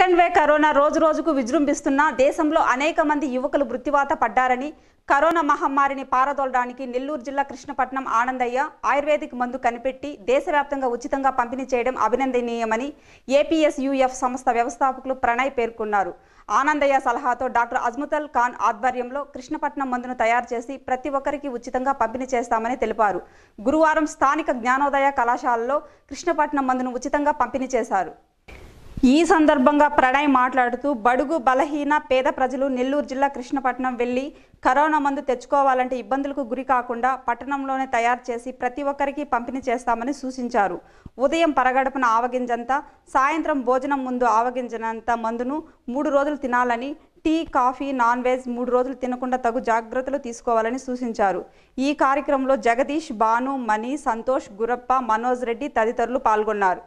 second way corona రోజు రోజుకు విజృంభిస్తున్న దేశంలో అనేక మంది యువకులు మృత్యువాత పడ్డారని కరోనా మహమ్మారిని పారదోలడానికి నెల్లూరు జిల్లా కృష్ణపట్నం ఆనందయ్య ఆయుర్వేదిక్ మందు కనిపెట్టి దేశవ్యాప్తంగా ఉచితంగా పంపిణీ చేయడం అభినందనీయమని ఏపీఎస్యుఎఫ్ సంస్థ వ్యవస్థాపకులు ప్రణయ్ పేర్కొన్నారు ఆనందయ్య సలహాతో డాక్టర్ అజ్ముతల్ ఖాన్ ఆధ్వర్యంలో కృష్ణపట్నం మందును తయారు చేసి ప్రతి ఒక్కరికి ఉచితంగా పంపిణీ చేస్తామని తెలిపారు గురువారం స్థానిక జ్ఞానోదయ కళాశాలలో కృష్ణపట్నం మందును ఉచితంగా పంపిణీ చేశారు ఈ సందర్భంగా ప్రణయ్ మాట్లాడుతూ బడుగు బలహీన పేద ప్రజలు నెల్లూరు జిల్లా కృష్ణపట్నం వెళ్ళి కరోనా మందు తెచ్చుకోవాలంటే ఇబ్బందులకు గురి కాకుండా పట్టణంలోనే తయారు చేసి ప్రతి ఒక్కరికి పంపిణీ చేస్తామని సూచించారు ఉదయం పరగడపున ఆవగింజంతా సాయంత్రం భోజనం ముందు ఆవగింజనంత మందును మూడు రోజులు తినాలని టీ కాఫీ నాన్ వెజ్ మూడు రోజులు తినకుండా తగు జాగ్రత్తలు తీసుకోవాలని సూచించారు ఈ కార్యక్రమంలో జగదీష్ భాను మణి సంతోష్ గురప్ప మనోజ్ రెడ్డి తదితరులు పాల్గొన్నారు